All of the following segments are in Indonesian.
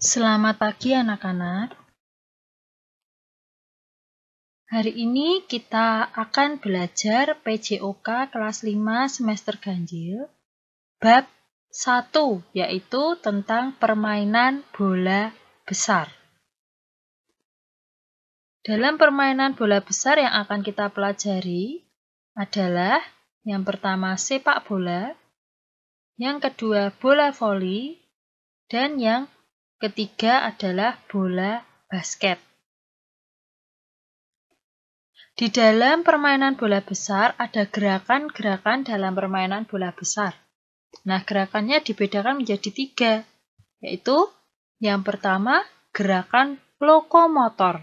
Selamat pagi anak-anak. Hari ini kita akan belajar PJOK kelas 5 semester ganjil bab 1 yaitu tentang permainan bola besar. Dalam permainan bola besar yang akan kita pelajari adalah yang pertama sepak bola, yang kedua bola voli, dan yang Ketiga adalah bola basket. Di dalam permainan bola besar ada gerakan-gerakan dalam permainan bola besar. Nah, gerakannya dibedakan menjadi tiga, yaitu yang pertama gerakan lokomotor.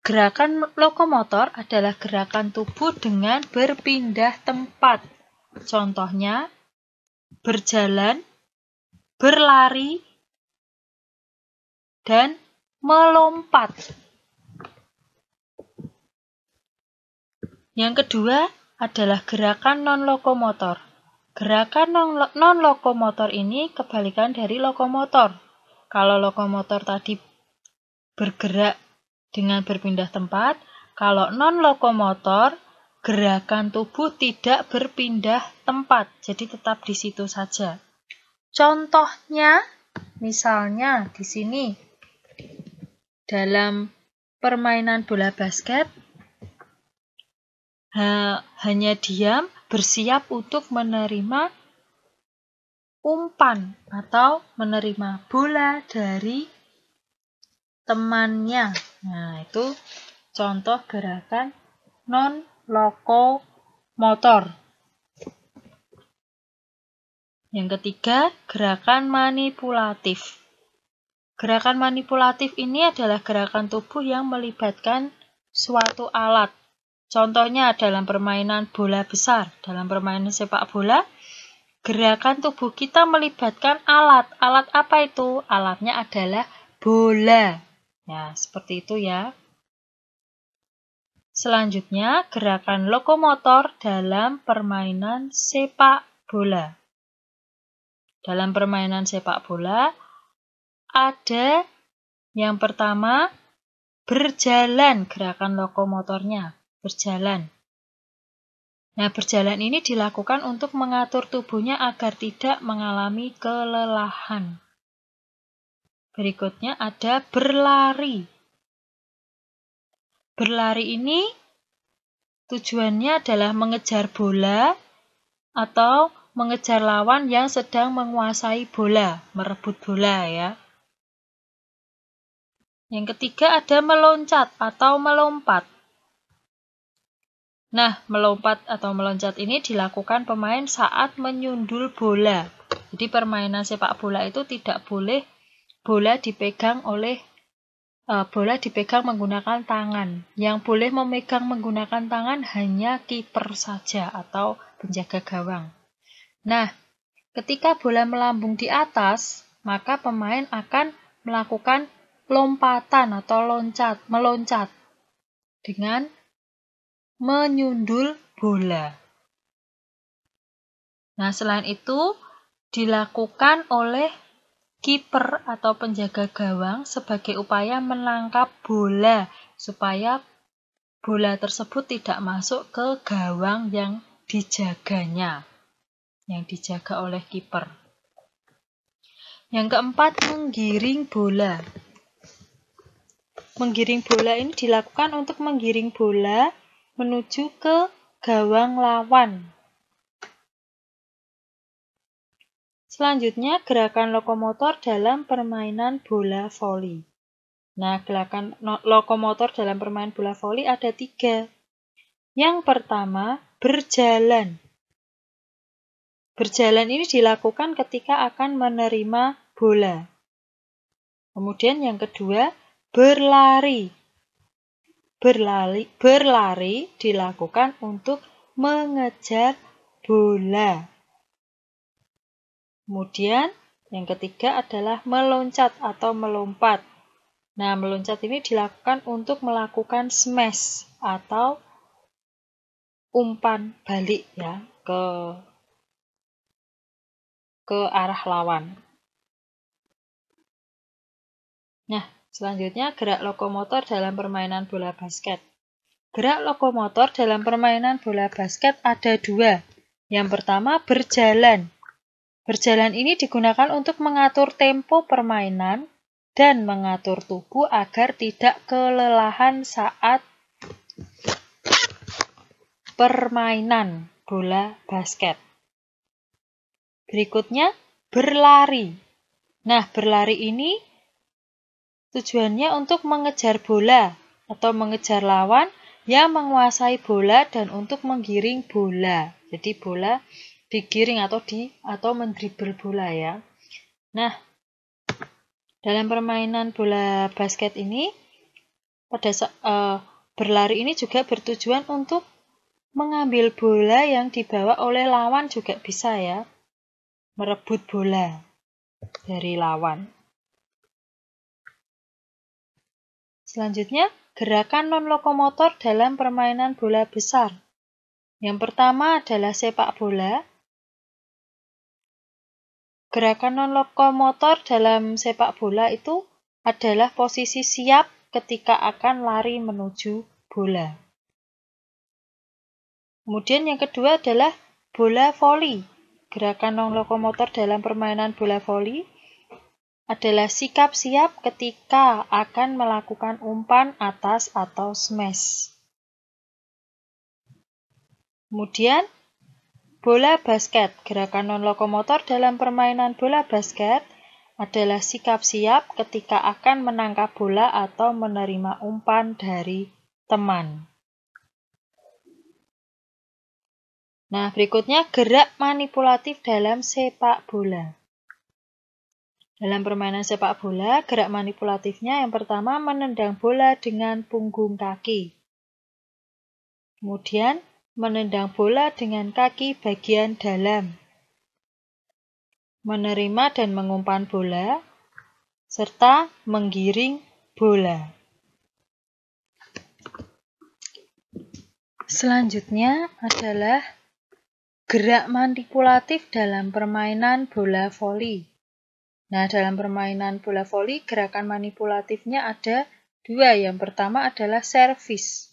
Gerakan lokomotor adalah gerakan tubuh dengan berpindah tempat. Contohnya, berjalan, berlari, dan melompat. Yang kedua adalah gerakan non-lokomotor. Gerakan non-lokomotor ini kebalikan dari lokomotor. Kalau lokomotor tadi bergerak dengan berpindah tempat, kalau non-lokomotor gerakan tubuh tidak berpindah tempat, jadi tetap di situ saja. Contohnya, misalnya di sini dalam permainan bola basket, ha, hanya diam, bersiap untuk menerima umpan atau menerima bola dari temannya. Nah, itu contoh gerakan non lokomotor. Yang ketiga, gerakan manipulatif. Gerakan manipulatif ini adalah gerakan tubuh yang melibatkan suatu alat. Contohnya dalam permainan bola besar, dalam permainan sepak bola, gerakan tubuh kita melibatkan alat. Alat apa itu? Alatnya adalah bola. Nah, seperti itu ya. Selanjutnya, gerakan lokomotor dalam permainan sepak bola. Dalam permainan sepak bola, ada yang pertama berjalan gerakan lokomotornya, berjalan. Nah, berjalan ini dilakukan untuk mengatur tubuhnya agar tidak mengalami kelelahan. Berikutnya ada berlari. Berlari ini tujuannya adalah mengejar bola atau mengejar lawan yang sedang menguasai bola, merebut bola ya. Yang ketiga ada meloncat atau melompat. Nah, melompat atau meloncat ini dilakukan pemain saat menyundul bola. Jadi permainan sepak bola itu tidak boleh bola dipegang oleh uh, bola dipegang menggunakan tangan. Yang boleh memegang menggunakan tangan hanya kiper saja atau penjaga gawang. Nah, ketika bola melambung di atas, maka pemain akan melakukan lompatan atau loncat, meloncat dengan menyundul bola. Nah, selain itu dilakukan oleh kiper atau penjaga gawang sebagai upaya menangkap bola supaya bola tersebut tidak masuk ke gawang yang dijaganya, yang dijaga oleh kiper. Yang keempat, menggiring bola. Menggiring bola ini dilakukan untuk menggiring bola menuju ke gawang lawan. Selanjutnya, gerakan lokomotor dalam permainan bola voli. Nah, gerakan lokomotor dalam permainan bola voli ada tiga. Yang pertama, berjalan. Berjalan ini dilakukan ketika akan menerima bola. Kemudian yang kedua, berlari. Berlari, berlari dilakukan untuk mengejar bola. Kemudian yang ketiga adalah meloncat atau melompat. Nah, meloncat ini dilakukan untuk melakukan smash atau umpan balik ya ke ke arah lawan. Nah, Selanjutnya, gerak lokomotor dalam permainan bola basket. Gerak lokomotor dalam permainan bola basket ada dua. Yang pertama, berjalan. Berjalan ini digunakan untuk mengatur tempo permainan dan mengatur tubuh agar tidak kelelahan saat permainan bola basket. Berikutnya, berlari. Nah, berlari ini Tujuannya untuk mengejar bola atau mengejar lawan yang menguasai bola dan untuk menggiring bola. Jadi bola digiring atau di atau mendribel bola ya. Nah, dalam permainan bola basket ini pada uh, berlari ini juga bertujuan untuk mengambil bola yang dibawa oleh lawan juga bisa ya. Merebut bola dari lawan. Selanjutnya, gerakan non-lokomotor dalam permainan bola besar. Yang pertama adalah sepak bola. Gerakan non-lokomotor dalam sepak bola itu adalah posisi siap ketika akan lari menuju bola. Kemudian yang kedua adalah bola voli. Gerakan non-lokomotor dalam permainan bola voli adalah sikap siap ketika akan melakukan umpan atas atau smash. Kemudian, bola basket. Gerakan non-lokomotor dalam permainan bola basket adalah sikap siap ketika akan menangkap bola atau menerima umpan dari teman. Nah, berikutnya gerak manipulatif dalam sepak bola. Dalam permainan sepak bola, gerak manipulatifnya yang pertama menendang bola dengan punggung kaki. Kemudian, menendang bola dengan kaki bagian dalam. Menerima dan mengumpan bola, serta menggiring bola. Selanjutnya adalah gerak manipulatif dalam permainan bola voli. Nah, dalam permainan bola voli, gerakan manipulatifnya ada dua. Yang pertama adalah servis.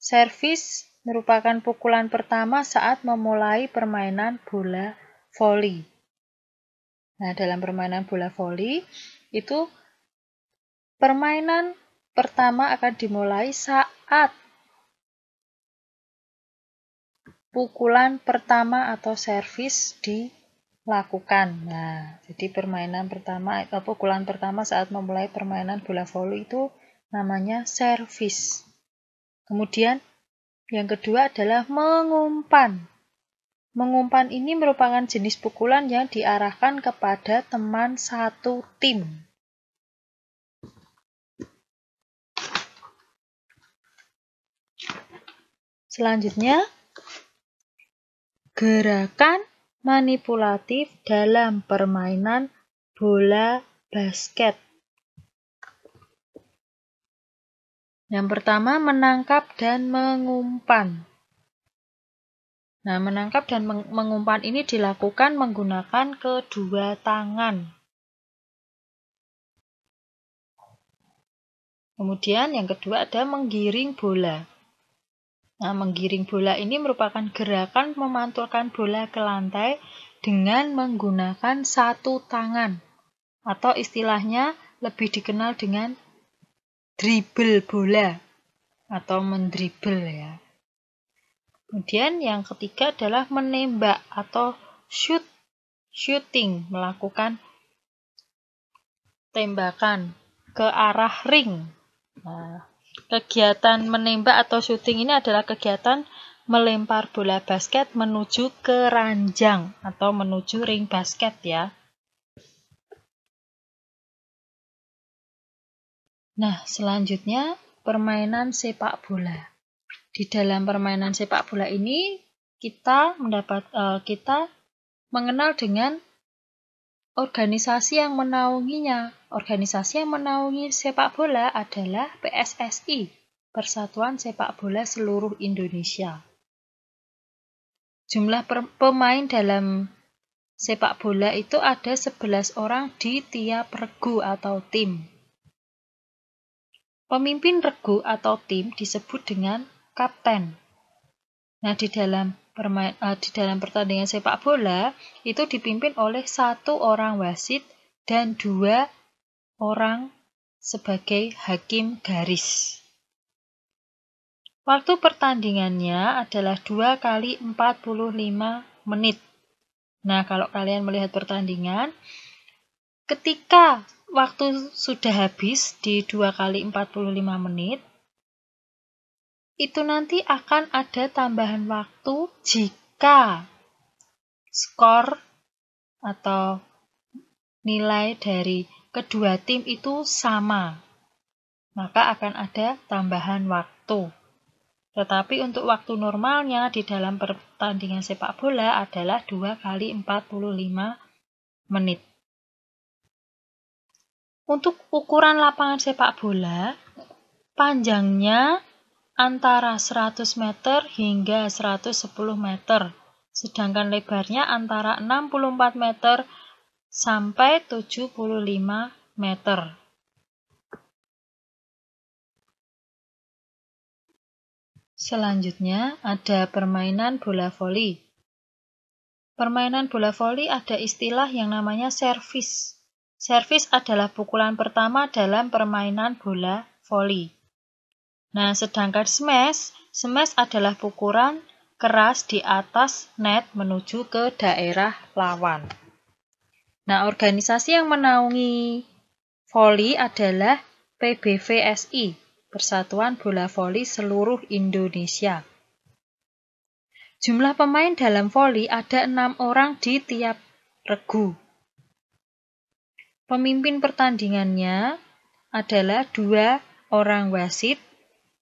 Servis merupakan pukulan pertama saat memulai permainan bola voli. Nah, dalam permainan bola voli, itu permainan pertama akan dimulai saat pukulan pertama atau servis di lakukan. Nah, jadi permainan pertama, atau eh, pukulan pertama saat memulai permainan bola voli itu namanya servis. Kemudian yang kedua adalah mengumpan. Mengumpan ini merupakan jenis pukulan yang diarahkan kepada teman satu tim. Selanjutnya, gerakan manipulatif dalam permainan bola basket. Yang pertama, menangkap dan mengumpan. Nah, menangkap dan mengumpan ini dilakukan menggunakan kedua tangan. Kemudian yang kedua ada menggiring bola. Nah, menggiring bola ini merupakan gerakan memantulkan bola ke lantai dengan menggunakan satu tangan atau istilahnya lebih dikenal dengan dribble bola atau mendribble ya. Kemudian yang ketiga adalah menembak atau shoot shooting melakukan tembakan ke arah ring. Nah, Kegiatan menembak atau shooting ini adalah kegiatan melempar bola basket menuju ke ranjang atau menuju ring basket ya. Nah, selanjutnya permainan sepak bola. Di dalam permainan sepak bola ini kita mendapat eh, kita mengenal dengan organisasi yang menaunginya. Organisasi yang menaungi sepak bola adalah PSSI, Persatuan Sepak Bola Seluruh Indonesia. Jumlah pemain dalam sepak bola itu ada 11 orang di tiap regu atau tim. Pemimpin regu atau tim disebut dengan kapten. Nah, di dalam E, di dalam pertandingan sepak bola itu dipimpin oleh satu orang wasit dan dua orang sebagai hakim garis. Waktu pertandingannya adalah dua kali 45 menit. Nah, kalau kalian melihat pertandingan, ketika waktu sudah habis di dua kali 45 menit, itu nanti akan ada tambahan waktu jika skor atau nilai dari kedua tim itu sama. Maka akan ada tambahan waktu. Tetapi untuk waktu normalnya di dalam pertandingan sepak bola adalah 2 kali 45 menit. Untuk ukuran lapangan sepak bola, panjangnya antara 100 meter hingga 110 meter, sedangkan lebarnya antara 64 meter sampai 75 meter. Selanjutnya ada permainan bola voli. Permainan bola voli ada istilah yang namanya servis. Servis adalah pukulan pertama dalam permainan bola voli. Nah, sedangkan smash, smash adalah pukulan keras di atas net menuju ke daerah lawan. Nah, organisasi yang menaungi voli adalah PBVSI, Persatuan Bola Voli Seluruh Indonesia. Jumlah pemain dalam voli ada enam orang di tiap regu. Pemimpin pertandingannya adalah dua orang wasit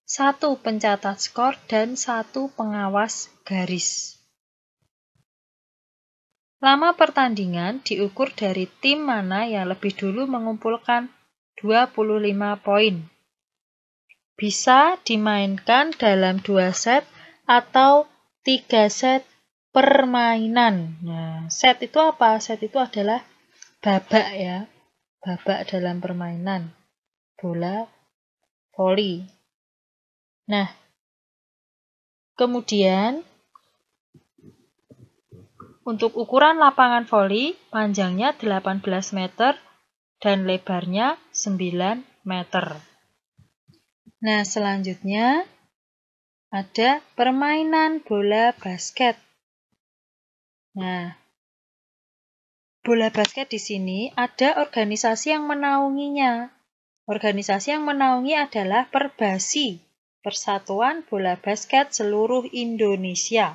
satu pencatat skor, dan satu pengawas garis. Lama pertandingan diukur dari tim mana yang lebih dulu mengumpulkan 25 poin. Bisa dimainkan dalam dua set atau tiga set permainan. Nah, set itu apa? Set itu adalah babak ya. Babak dalam permainan bola voli Nah, kemudian untuk ukuran lapangan voli, panjangnya 18 meter dan lebarnya 9 meter. Nah, selanjutnya ada permainan bola basket. Nah, bola basket di sini ada organisasi yang menaunginya. Organisasi yang menaungi adalah Perbasi. Persatuan Bola Basket Seluruh Indonesia.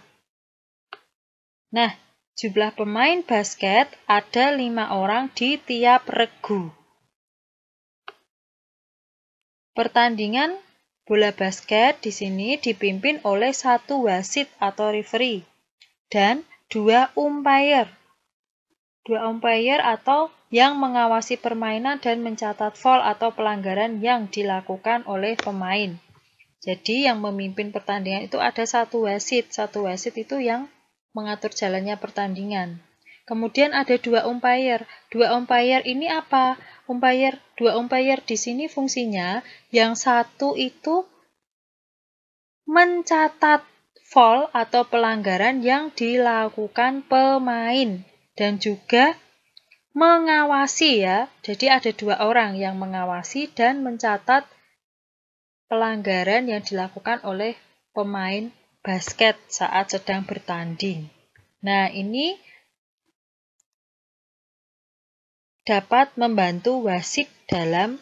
Nah, jumlah pemain basket ada lima orang di tiap regu. Pertandingan bola basket di sini dipimpin oleh satu wasit atau referee dan dua umpire. Dua umpire atau yang mengawasi permainan dan mencatat foul atau pelanggaran yang dilakukan oleh pemain. Jadi yang memimpin pertandingan itu ada satu wasit. Satu wasit itu yang mengatur jalannya pertandingan. Kemudian ada dua umpire. Dua umpire ini apa? Umpire, dua umpire di sini fungsinya yang satu itu mencatat foul atau pelanggaran yang dilakukan pemain dan juga mengawasi ya. Jadi ada dua orang yang mengawasi dan mencatat pelanggaran yang dilakukan oleh pemain basket saat sedang bertanding. Nah, ini dapat membantu wasit dalam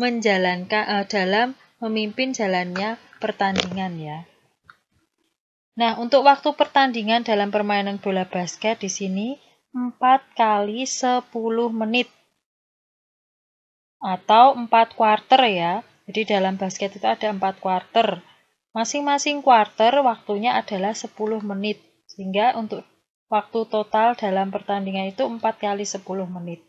menjalankan uh, dalam memimpin jalannya pertandingan ya. Nah, untuk waktu pertandingan dalam permainan bola basket di sini 4 kali 10 menit atau 4 quarter ya. Jadi dalam basket itu ada 4 quarter. Masing-masing quarter waktunya adalah 10 menit. Sehingga untuk waktu total dalam pertandingan itu 4 kali 10 menit.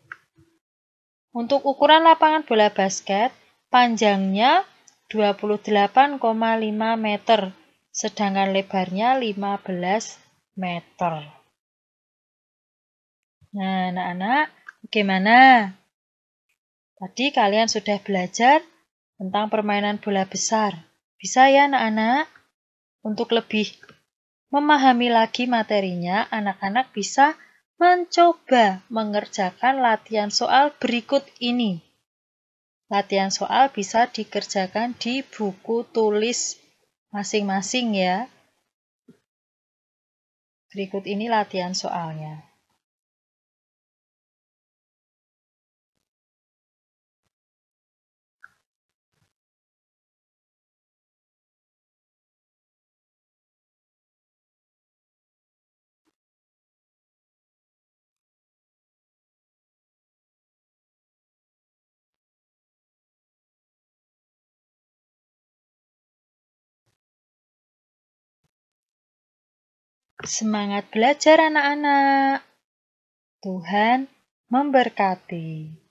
Untuk ukuran lapangan bola basket, panjangnya 28,5 meter, sedangkan lebarnya 15 meter. Nah, anak-anak, bagaimana Tadi kalian sudah belajar tentang permainan bola besar. Bisa ya anak-anak? Untuk lebih memahami lagi materinya, anak-anak bisa mencoba mengerjakan latihan soal berikut ini. Latihan soal bisa dikerjakan di buku tulis masing-masing ya. Berikut ini latihan soalnya. Semangat belajar anak-anak. Tuhan memberkati.